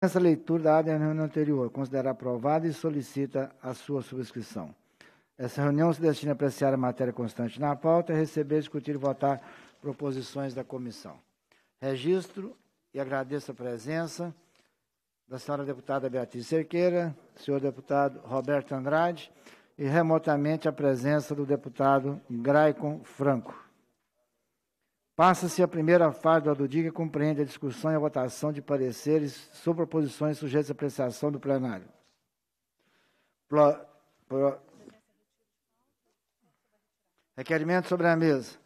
Essa leitura da ata da reunião anterior considera aprovada e solicita a sua subscrição. Essa reunião se destina a apreciar a matéria constante na pauta, receber, discutir e votar proposições da comissão. Registro e agradeço a presença da senhora deputada Beatriz Cerqueira, senhor deputado Roberto Andrade e remotamente a presença do deputado Graicon Franco. Passa-se a primeira fase do ADUDI que compreende a discussão e a votação de pareceres sobre proposições sujeitas à apreciação do plenário. Pro, pro, requerimento sobre a mesa.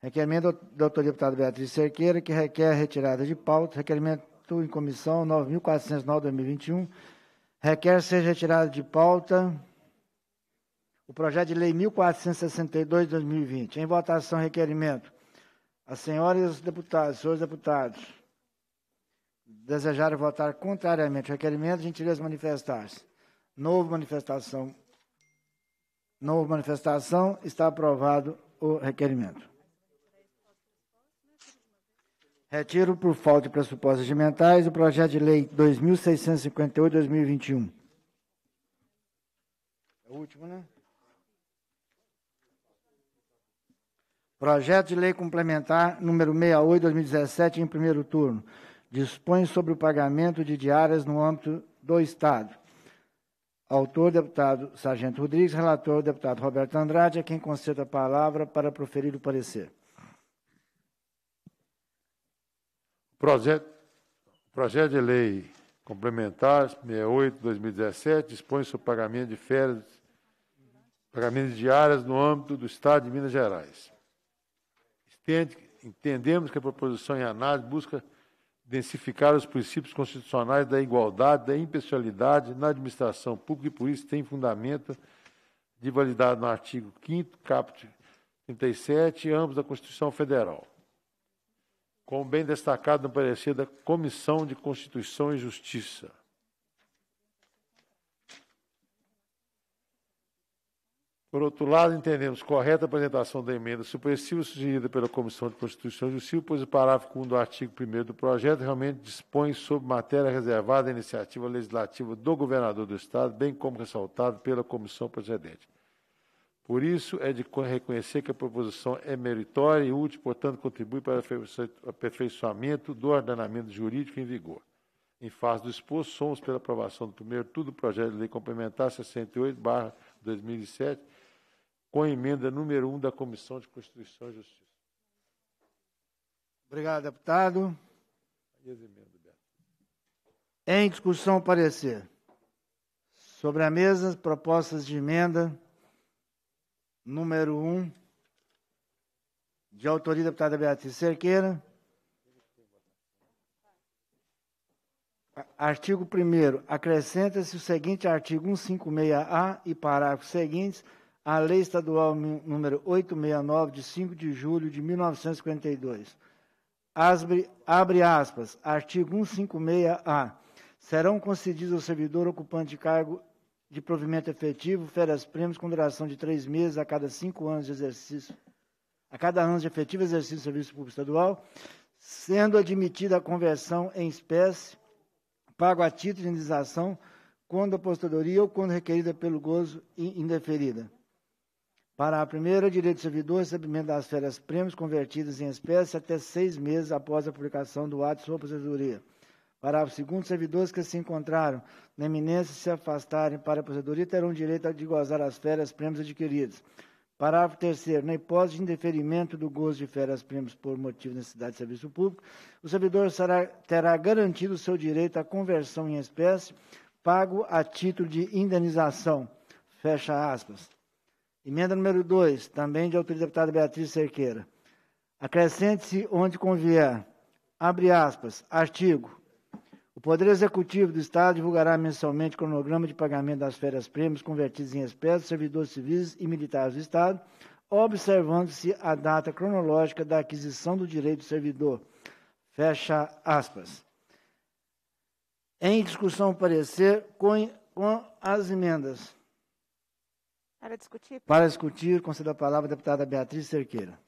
Requerimento do doutor Deputado Beatriz Cerqueira, que requer retirada de pauta. Requerimento em comissão 9.409-2021. Requer ser retirada de pauta o projeto de lei 1462-2020. Em votação, requerimento. As senhoras deputadas, senhores deputados, desejarem votar contrariamente ao requerimento, gentileza manifestar-se. Novo manifestação. Novo manifestação, está aprovado o requerimento. Retiro por falta de pressupostos regimentais o projeto de lei 2658-2021. É o último, né? Projeto de Lei Complementar número 68/2017 em primeiro turno dispõe sobre o pagamento de diárias no âmbito do Estado. Autor, deputado Sargento Rodrigues, relator, deputado Roberto Andrade, a é quem conceda a palavra para proferir o parecer. Projeto, projeto de lei complementar 68-2017 dispõe sobre o pagamento de férias, pagamento de diárias no âmbito do Estado de Minas Gerais. Entende, entendemos que a proposição em análise busca densificar os princípios constitucionais da igualdade, da impessoalidade na administração pública e, por isso, tem fundamento de validade no artigo 5º, caput 37, ambos da Constituição Federal. Como bem destacado no parecer da Comissão de Constituição e Justiça, Por outro lado, entendemos correta a apresentação da emenda supressiva sugerida pela Comissão de Constituição e Justiça, pois o parágrafo 1 do artigo 1 do projeto realmente dispõe sobre matéria reservada à iniciativa legislativa do governador do Estado, bem como ressaltado pela comissão Presidente. Por isso, é de reconhecer que a proposição é meritória e útil, portanto, contribui para o aperfeiçoamento do ordenamento jurídico em vigor. Em face do exposto, somos pela aprovação do primeiro tudo do projeto de lei complementar 68, 2007, com a emenda número 1 da Comissão de Constituição e Justiça. Obrigado, deputado. Em discussão, parecer. Sobre a mesa, propostas de emenda número 1, de autoria da deputada Beatriz Cerqueira. Artigo 1 Acrescenta-se o seguinte artigo 156-A e parágrafos seguintes à Lei Estadual número 869, de 5 de julho de 1952. Asbre, abre aspas, artigo 156-A. Serão concedidos ao servidor ocupante de cargo de provimento efetivo férias-prêmios com duração de três meses a cada cinco anos de exercício, a cada ano de efetivo exercício do serviço público estadual, sendo admitida a conversão em espécie, pago a título de indenização quando a aposentadoria ou quando requerida pelo gozo indeferida. Para a primeira, direito do servidor, recebimento das férias prêmios convertidas em espécie até seis meses após a publicação do ato de sua aposentadoria. Parágrafo segundo, servidores que se encontraram na eminência e se afastarem para a aposentadoria terão direito de gozar as férias prêmios adquiridas. Parágrafo terceiro, na hipótese de indeferimento do gozo de férias prêmios por motivo de necessidade de serviço público, o servidor será, terá garantido o seu direito à conversão em espécie, pago a título de indenização. Fecha aspas. Emenda número 2, também de autoria da deputada Beatriz Cerqueira. Acrescente-se onde convier, abre aspas, artigo. O Poder Executivo do Estado divulgará mensalmente cronograma de pagamento das férias-prêmios convertidas em espécies, servidores civis e militares do Estado, observando-se a data cronológica da aquisição do direito do servidor. Fecha aspas. Em discussão, parecer com, com as emendas. Para discutir? Para discutir, concedo a palavra à deputada Beatriz Cerqueira.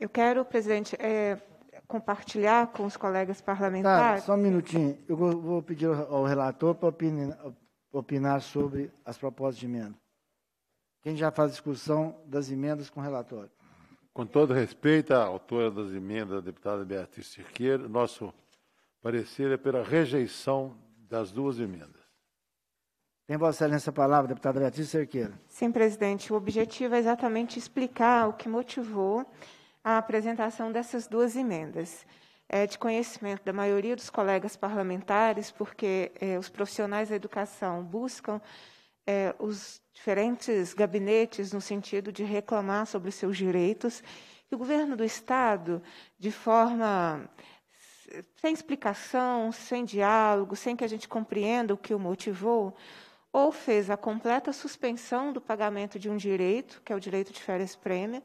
Eu quero, presidente, é, compartilhar com os colegas parlamentares. Tá, só um minutinho. Eu vou pedir ao relator para opinar, opinar sobre as propostas de emenda. Quem já faz discussão das emendas com o relatório? Com todo respeito à autora das emendas, a deputada Beatriz Cerqueira, nosso parecer é pela rejeição das duas emendas. Tem Vossa Excelência a palavra, deputada Beatriz Cerqueira. Sim, presidente. O objetivo é exatamente explicar o que motivou a apresentação dessas duas emendas. É de conhecimento da maioria dos colegas parlamentares, porque é, os profissionais da educação buscam é, os diferentes gabinetes no sentido de reclamar sobre seus direitos. E o governo do Estado, de forma sem explicação, sem diálogo, sem que a gente compreenda o que o motivou, ou fez a completa suspensão do pagamento de um direito, que é o direito de férias-prêmio,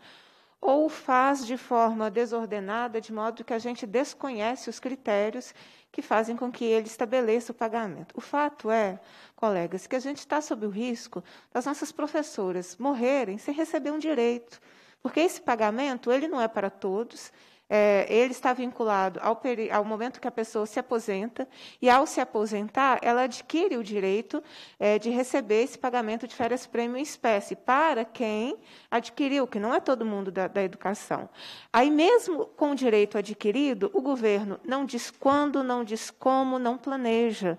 ou faz de forma desordenada, de modo que a gente desconhece os critérios que fazem com que ele estabeleça o pagamento. O fato é, colegas, que a gente está sob o risco das nossas professoras morrerem sem receber um direito, porque esse pagamento ele não é para todos, é, ele está vinculado ao, ao, momento que a pessoa se aposenta, e ao se aposentar, ela adquire o direito é, de receber esse pagamento de férias-prêmio em espécie, para quem adquiriu, que não é todo mundo da, da educação. Aí, mesmo com o direito adquirido, o governo não diz quando, não diz como, não planeja.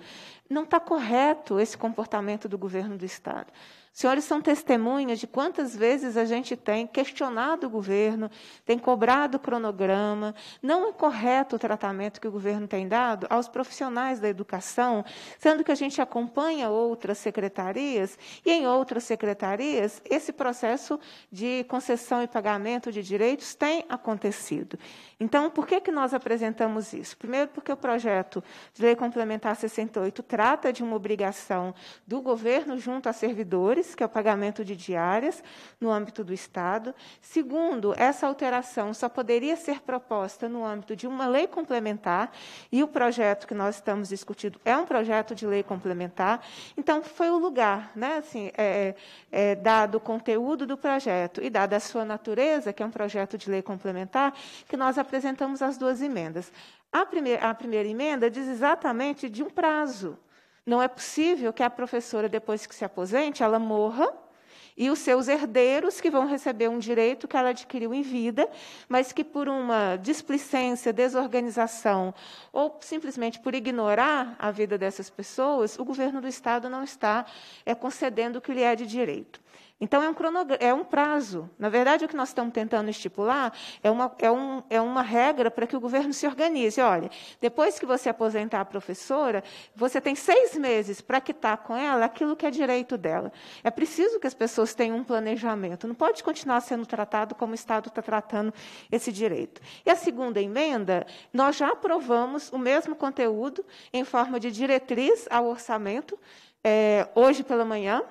Não está correto esse comportamento do governo do Estado senhores são testemunhas de quantas vezes a gente tem questionado o governo, tem cobrado cronograma. Não é correto o tratamento que o governo tem dado aos profissionais da educação, sendo que a gente acompanha outras secretarias e em outras secretarias esse processo de concessão e pagamento de direitos tem acontecido. Então, por que, que nós apresentamos isso? Primeiro, porque o projeto de lei complementar 68 trata de uma obrigação do governo junto a servidores PIS, que é o pagamento de diárias no âmbito do Estado. Segundo, essa alteração só poderia ser proposta no âmbito de uma lei complementar, e o projeto que nós estamos discutindo é um projeto de lei complementar. Então, foi o lugar, né? assim, é, é, é dado o conteúdo do projeto e dada a sua natureza, que é um projeto de lei complementar, que nós apresentamos as duas emendas. A, a primeira emenda diz exatamente de um prazo não é possível que a professora, depois que se aposente, ela morra e os seus herdeiros, que vão receber um direito que ela adquiriu em vida, mas que por uma displicência, desorganização ou simplesmente por ignorar a vida dessas pessoas, o governo do Estado não está é, concedendo o que lhe é de direito. Então, é um, é um prazo. Na verdade, o que nós estamos tentando estipular é uma, é um, é uma regra para que o governo se organize. Olha, depois que você aposentar a professora, você tem seis meses para quitar com ela aquilo que é direito dela. É preciso que as pessoas tenham um planejamento. Não pode continuar sendo tratado como o Estado está tratando esse direito. E a segunda emenda, nós já aprovamos o mesmo conteúdo em forma de diretriz ao orçamento, é, hoje pela manhã,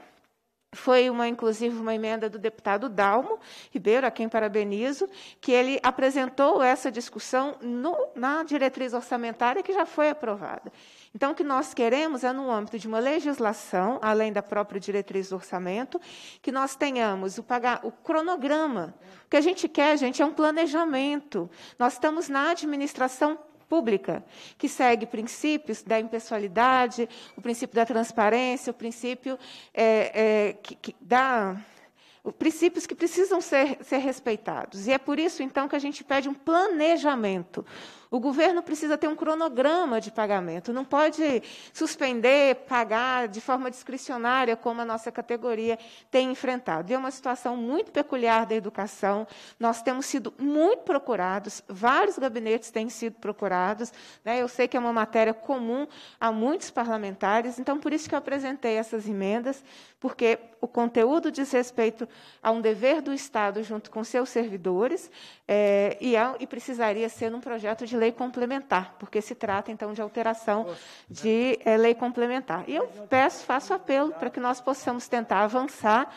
foi uma, inclusive, uma emenda do deputado Dalmo Ribeiro, a quem parabenizo, que ele apresentou essa discussão no, na diretriz orçamentária que já foi aprovada. Então, o que nós queremos é, no âmbito de uma legislação, além da própria diretriz do orçamento, que nós tenhamos o, pagar, o cronograma. O que a gente quer, gente, é um planejamento. Nós estamos na administração pública, que segue princípios da impessoalidade, o princípio da transparência, o princípio é, é, que, que da princípios que precisam ser, ser respeitados. E é por isso, então, que a gente pede um planejamento. O governo precisa ter um cronograma de pagamento, não pode suspender, pagar de forma discricionária, como a nossa categoria tem enfrentado. E é uma situação muito peculiar da educação. Nós temos sido muito procurados, vários gabinetes têm sido procurados. Né? Eu sei que é uma matéria comum a muitos parlamentares, então por isso que eu apresentei essas emendas, porque o conteúdo diz respeito a um dever do Estado junto com seus servidores eh, é, e, e precisaria ser um projeto de lei complementar, porque se trata, então, de alteração de é, lei complementar. E eu peço, faço apelo para que nós possamos tentar avançar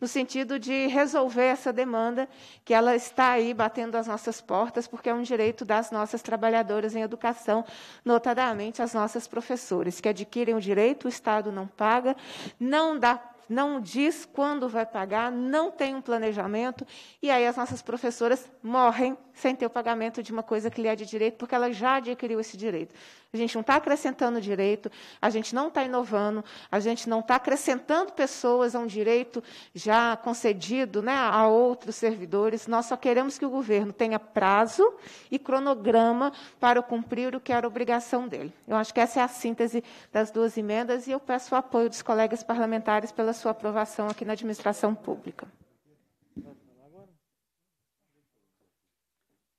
no sentido de resolver essa demanda, que ela está aí batendo as nossas portas, porque é um direito das nossas trabalhadoras em educação, notadamente as nossas professoras, que adquirem o direito, o Estado não paga, não dá não diz quando vai pagar, não tem um planejamento, e aí as nossas professoras morrem sem ter o pagamento de uma coisa que lhe é de direito, porque ela já adquiriu esse direito. A gente não está acrescentando direito, a gente não está inovando, a gente não está acrescentando pessoas a um direito já concedido né, a outros servidores. Nós só queremos que o governo tenha prazo e cronograma para cumprir o que era obrigação dele. Eu acho que essa é a síntese das duas emendas e eu peço o apoio dos colegas parlamentares pela sua aprovação aqui na administração pública.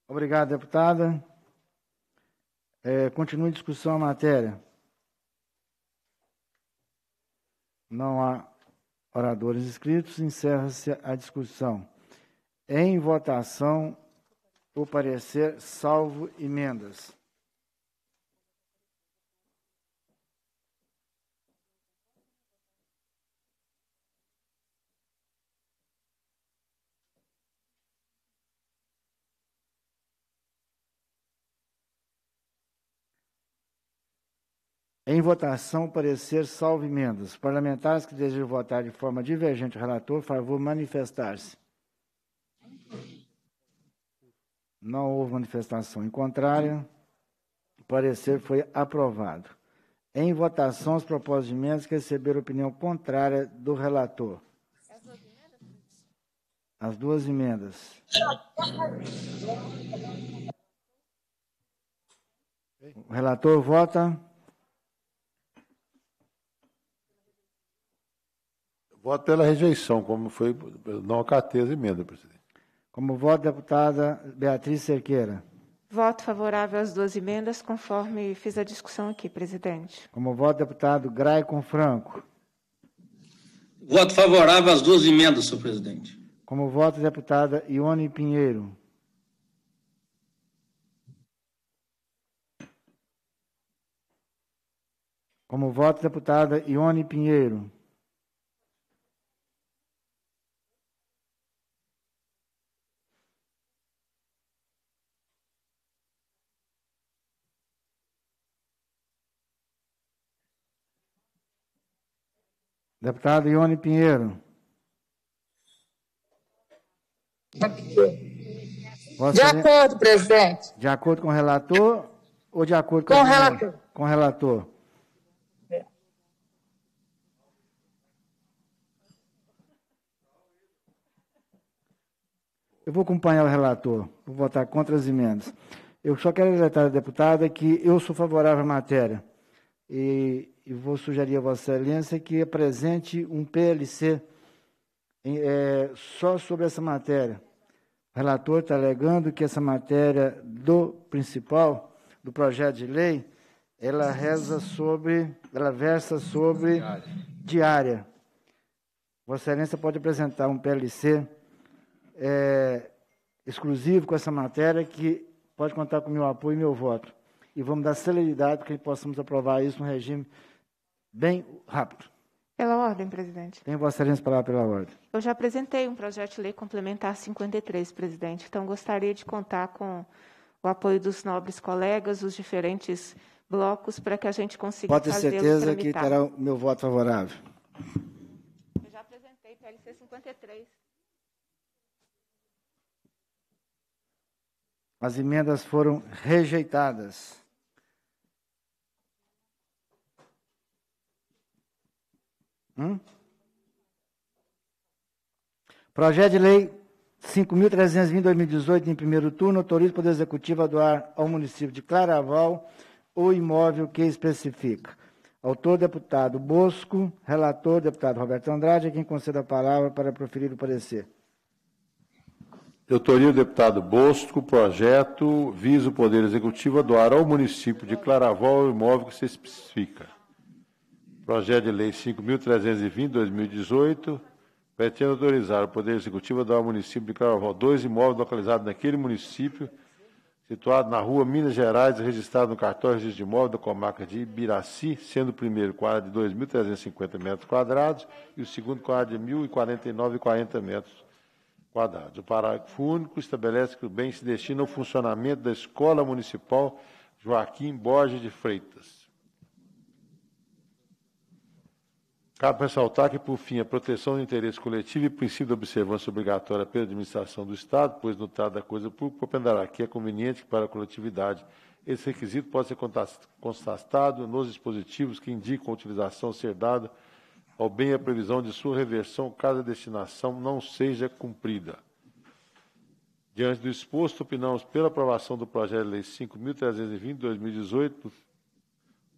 Obrigado, deputada. É, continua em discussão a matéria. Não há oradores inscritos, encerra-se a discussão. Em votação, o parecer, salvo emendas. Em votação, parecer salvo emendas. Parlamentares que desejam votar de forma divergente o relator, favor manifestar-se. Não houve manifestação em contrário. O parecer foi aprovado. Em votação, os propósitos de emendas que receberam opinião contrária do relator. As duas emendas. O relator vota. Voto pela rejeição, como foi, não acatei as emendas, presidente. Como voto, deputada Beatriz Cerqueira. Voto favorável às duas emendas, conforme fiz a discussão aqui, presidente. Como voto, deputado Graicon Franco. Voto favorável às duas emendas, senhor presidente. Como voto, deputada Ione Pinheiro. Como voto, deputada Ione Pinheiro. Deputado Ione Pinheiro. de acordo, presidente. De acordo com o relator ou de acordo com, com o relator? Com o relator. Eu vou acompanhar o relator, vou votar contra as emendas. Eu só quero alertar a deputada que eu sou favorável à matéria e, e, vou sugerir a Vossa Excelência que apresente um PLC em, é, só sobre essa matéria. O relator está alegando que essa matéria do principal, do projeto de lei, ela reza sobre, ela versa sobre diária. Vossa Excelência pode apresentar um PLC é, exclusivo com essa matéria que pode contar com meu apoio e meu voto e vamos dar celeridade para que possamos aprovar isso no regime bem rápido. Pela ordem, presidente. Tem Vossa Excelência palavra pela ordem. Eu já apresentei um projeto de lei complementar 53, presidente. Então, gostaria de contar com o apoio dos nobres colegas, os diferentes blocos, para que a gente consiga Pode ter certeza que terá o meu voto favorável. Eu já apresentei PLC 53. As emendas foram rejeitadas. Hum? Projeto de Lei 5.320, 2018, em primeiro turno, autoriza o Poder Executivo a doar ao município de Claraval o imóvel que especifica. Autor, deputado Bosco. Relator, deputado Roberto Andrade, quem conceda a palavra para proferir o parecer. Eu Autoria o deputado Bosco, o projeto visa o Poder Executivo a doar ao município de Claraval o imóvel que se especifica. Projeto de Lei 5.320-2018 pretende autorizar o Poder Executivo a dar ao município de Caraval dois imóveis localizados naquele município, situado na rua Minas Gerais, registrado no cartório de imóvel da comarca de Ibiraci, sendo o primeiro quadro de 2.350 metros quadrados e o segundo quadro de 1.049,40 metros quadrados. O parágrafo único estabelece que o bem se destina ao funcionamento da Escola Municipal Joaquim Borges de Freitas. Cabe ressaltar que, por fim, a proteção do interesse coletivo e o princípio da observância obrigatória pela administração do Estado, pois no trato da coisa pública, propenderá que é conveniente que para a coletividade esse requisito pode ser constatado nos dispositivos que indicam a utilização ser dada ao bem a previsão de sua reversão caso a destinação não seja cumprida. Diante do exposto, opinamos pela aprovação do projeto de lei 5.320 de 2018,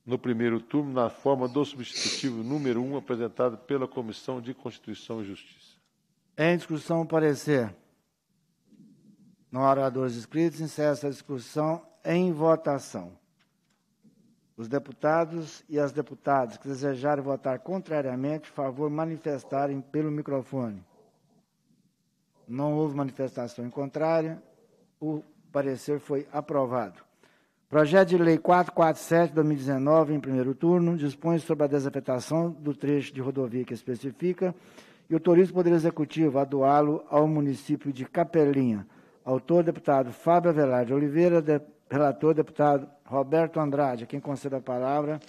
no primeiro turno na forma do substitutivo número 1 um, apresentado pela Comissão de Constituição e Justiça. Em discussão, o parecer. Não há oradores inscritos, encerra a discussão em votação. Os deputados e as deputadas que desejarem votar contrariamente, favor manifestarem pelo microfone. Não houve manifestação em contrária. O parecer foi aprovado. Projeto de Lei 447, 2019, em primeiro turno, dispõe sobre a desafetação do trecho de rodovia que especifica e autoriza o Poder Executivo a doá-lo ao município de Capelinha. Autor, deputado Fábio Avelar de Oliveira, de, relator, deputado Roberto Andrade, a quem concede a palavra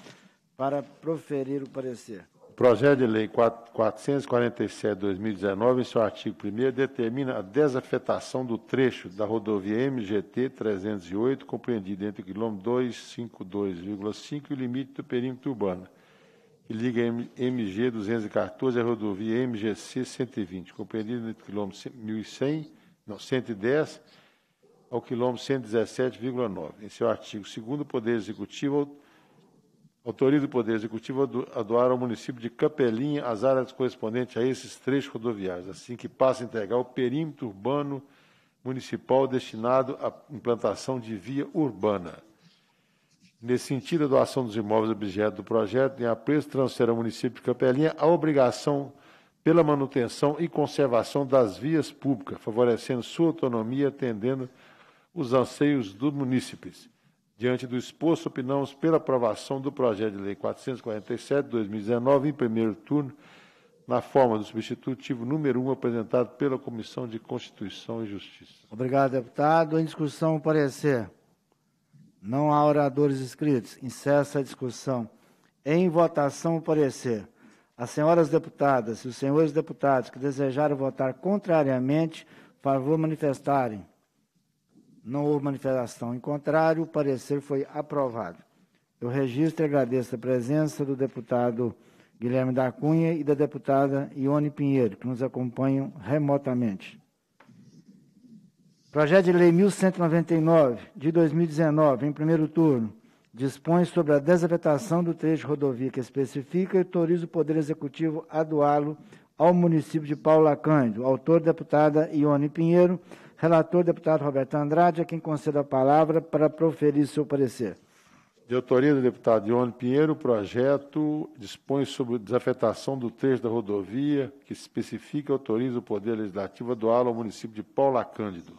para proferir o parecer projeto de lei 447 de 2019, em seu artigo 1 determina a desafetação do trecho da rodovia MGT 308, compreendido entre o quilômetro 252,5 e o limite do perímetro urbano, que liga MG 214 à rodovia MGC 120, compreendido entre o quilômetro 1100, não, 110 ao quilômetro 117,9. Em seu artigo 2 o Poder Executivo autoriza o Poder Executivo a doar ao município de Capelinha as áreas correspondentes a esses três rodoviários, assim que passa a entregar o perímetro urbano municipal destinado à implantação de via urbana. Nesse sentido, a doação dos imóveis objeto do projeto em apreço transfere ao município de Capelinha a obrigação pela manutenção e conservação das vias públicas, favorecendo sua autonomia, atendendo os anseios dos munícipes. Diante do exposto, opinamos pela aprovação do projeto de lei 447 2019 em primeiro turno, na forma do substitutivo número 1 apresentado pela Comissão de Constituição e Justiça. Obrigado, deputado. Em discussão, parecer. Não há oradores inscritos. Incessa a discussão. Em votação, o parecer. As senhoras deputadas e os senhores deputados que desejaram votar contrariamente, favor manifestarem. Não houve manifestação em contrário, o parecer foi aprovado. Eu registro e agradeço a presença do deputado Guilherme da Cunha e da deputada Ione Pinheiro, que nos acompanham remotamente. Projeto de Lei 1199, de 2019, em primeiro turno, dispõe sobre a desafetação do trecho rodovia que especifica e autoriza o Poder Executivo a doá-lo ao município de Paula Cândido. Autor, deputada Ione Pinheiro. Relator, deputado Roberto Andrade, a é quem concedo a palavra para proferir seu parecer. De autoria do deputado Ione Pinheiro, o projeto dispõe sobre desafetação do trecho da rodovia que especifica e autoriza o Poder Legislativo a doá-lo ao município de Paula Cândido.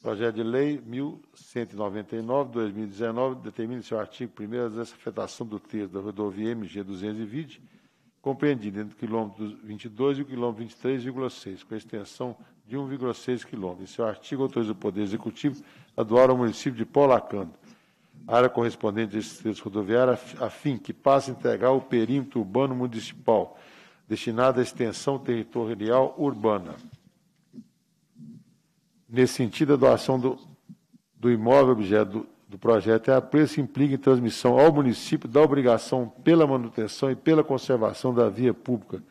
projeto de lei 1199-2019 determina em seu artigo 1 a desafetação do trecho da rodovia MG 220, compreendido entre o quilômetro 22 e o quilômetro 23,6, com a extensão de 1,6 quilômetros. Seu é o artigo autoriza o Poder Executivo a doar ao município de Polacando a área correspondente desse trecho rodoviário, a fim que passe a integrar o perímetro urbano municipal destinado à extensão territorial urbana. Nesse sentido, a doação do, do imóvel objeto do, do projeto é a preço implica em transmissão ao município da obrigação pela manutenção e pela conservação da via pública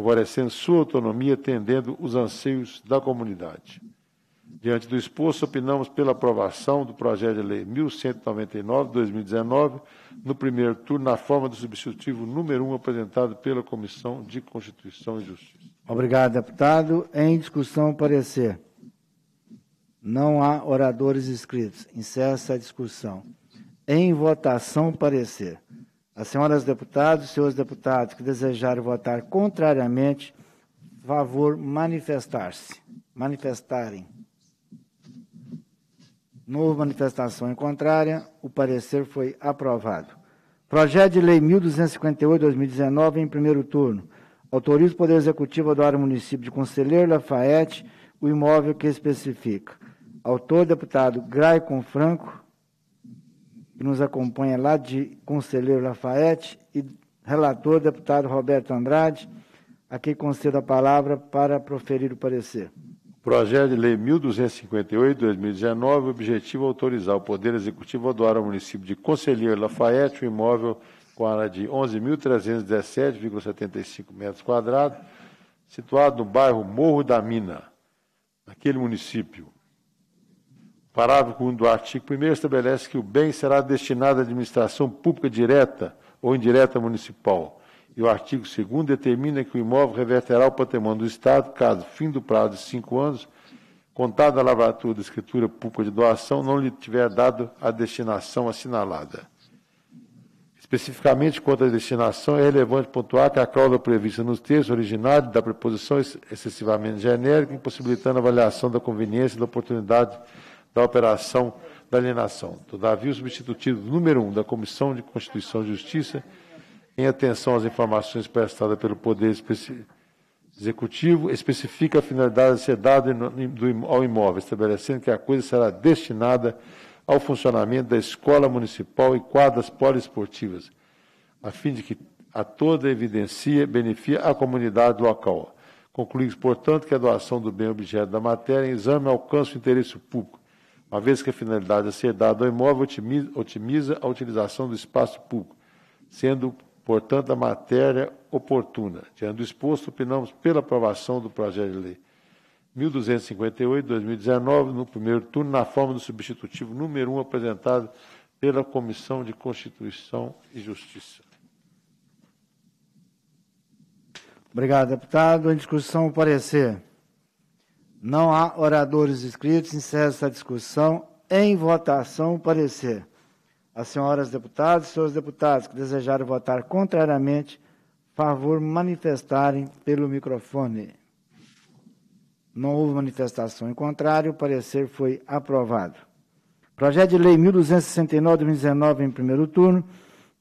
favorecendo sua autonomia, atendendo os anseios da comunidade. Diante do exposto, opinamos pela aprovação do projeto de lei 1199-2019, no primeiro turno, na forma do substitutivo número 1 apresentado pela Comissão de Constituição e Justiça. Obrigado, deputado. Em discussão, parecer. Não há oradores inscritos. Encerra a discussão. Em votação, parecer. As senhoras deputadas e senhores deputados que desejarem votar contrariamente, favor manifestar-se, manifestarem. Novo manifestação em contrária, o parecer foi aprovado. Projeto de Lei 1258-2019, em primeiro turno. Autoriza o Poder Executivo a doar ao município de Conselheiro Lafayette o imóvel que especifica. Autor, deputado Graicon Franco, que nos acompanha lá de Conselheiro Lafayette, e relator, deputado Roberto Andrade, a quem concedo a palavra para proferir o parecer. Projeto de Lei 1258-2019, objetivo autorizar o Poder Executivo a doar ao município de Conselheiro Lafayette o um imóvel com área de 11.317,75 metros quadrados, situado no bairro Morro da Mina, naquele município. Parágrafo 1 do artigo 1 estabelece que o bem será destinado à administração pública direta ou indireta municipal. E o artigo 2 determina que o imóvel reverterá ao patrimônio do Estado, caso fim do prazo de cinco anos, contada a lavratura da escritura pública de doação, não lhe tiver dado a destinação assinalada. Especificamente quanto à destinação, é relevante pontuar que a cláusula prevista nos textos originários da preposição excessivamente genérica, impossibilitando a avaliação da conveniência e da oportunidade da operação da alienação, do o substitutivo número 1 um da Comissão de Constituição e Justiça, em atenção às informações prestadas pelo Poder Executivo, especifica a finalidade a ser dada ao imóvel, estabelecendo que a coisa será destinada ao funcionamento da escola municipal e quadras poliesportivas, a fim de que a toda evidencia beneficia a comunidade local. Concluímos, portanto, que a doação do bem objeto da matéria em exame alcança o interesse público, uma vez que a finalidade a é ser dada ao imóvel otimiza a utilização do espaço público, sendo, portanto, a matéria oportuna. Diante do exposto, opinamos pela aprovação do projeto de lei 1258-2019, no primeiro turno, na forma do substitutivo número 1 apresentado pela Comissão de Constituição e Justiça. Obrigado, deputado. Em discussão, o parecer. Não há oradores inscritos. Encerra essa discussão. Em votação, o parecer. As senhoras deputadas e senhores deputados que desejarem votar contrariamente, favor manifestarem pelo microfone. Não houve manifestação em contrário, o parecer foi aprovado. Projeto de Lei 1269-2019, em primeiro turno,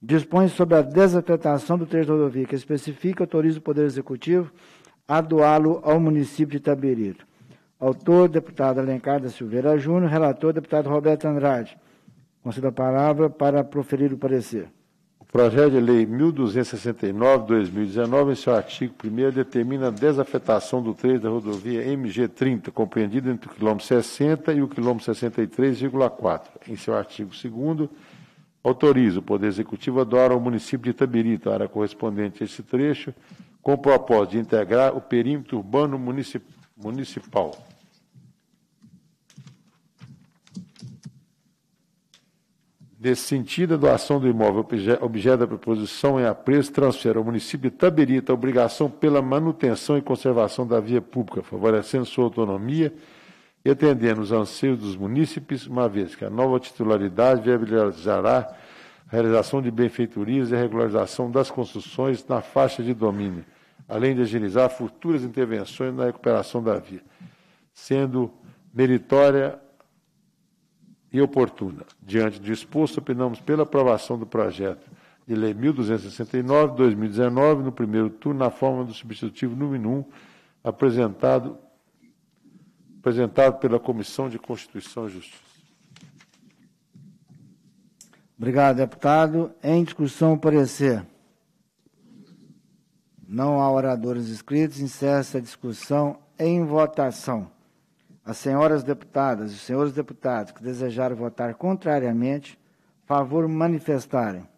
dispõe sobre a desafetação do trecho rodovia, que especifica e autoriza o Poder Executivo a doá-lo ao município de Itabirito. Autor, deputado Alencar da Silveira Júnior. Relator, deputado Roberto Andrade. Concedo a palavra para proferir o parecer. O projeto de lei 1269-2019, em seu artigo 1 determina a desafetação do trecho da rodovia MG30, compreendida entre o quilômetro 60 e o quilômetro 63,4. Em seu artigo 2 autoriza o Poder Executivo a doar ao município de Itabirito, área correspondente a esse trecho, com o propósito de integrar o perímetro urbano municipal municipal. Nesse sentido, a doação do imóvel objeto da proposição em apreço transfere ao município de Taberita a obrigação pela manutenção e conservação da via pública, favorecendo sua autonomia e atendendo os anseios dos munícipes, uma vez que a nova titularidade viabilizará a realização de benfeitorias e regularização das construções na faixa de domínio além de agilizar futuras intervenções na recuperação da via, sendo meritória e oportuna. Diante do exposto, opinamos pela aprovação do projeto de lei 1269-2019, no primeiro turno, na forma do substitutivo número 1, apresentado, apresentado pela Comissão de Constituição e Justiça. Obrigado, deputado. Em discussão, parecer. Não há oradores inscritos. Encerra-se a discussão em votação. As senhoras deputadas e os senhores deputados que desejaram votar contrariamente, favor manifestarem.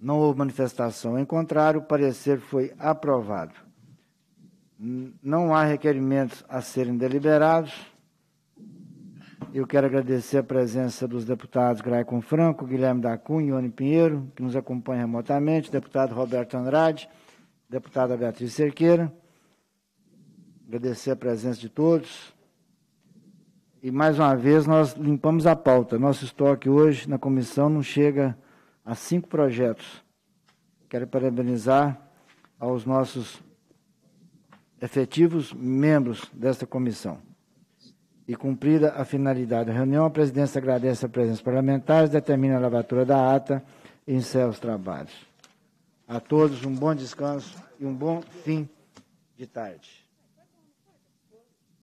Não houve manifestação. Em contrário, o parecer foi aprovado. Não há requerimentos a serem deliberados. Eu quero agradecer a presença dos deputados Graicon Franco, Guilherme da Cunha, Ione Pinheiro, que nos acompanham remotamente, deputado Roberto Andrade, deputada Beatriz Cerqueira. Agradecer a presença de todos. E, mais uma vez, nós limpamos a pauta. Nosso estoque hoje na comissão não chega a cinco projetos. Quero parabenizar aos nossos efetivos membros desta comissão e cumprida a finalidade da reunião, a presidência agradece a presença parlamentares, determina a lavatura da ata e encerra os trabalhos. A todos um bom descanso e um bom fim de tarde.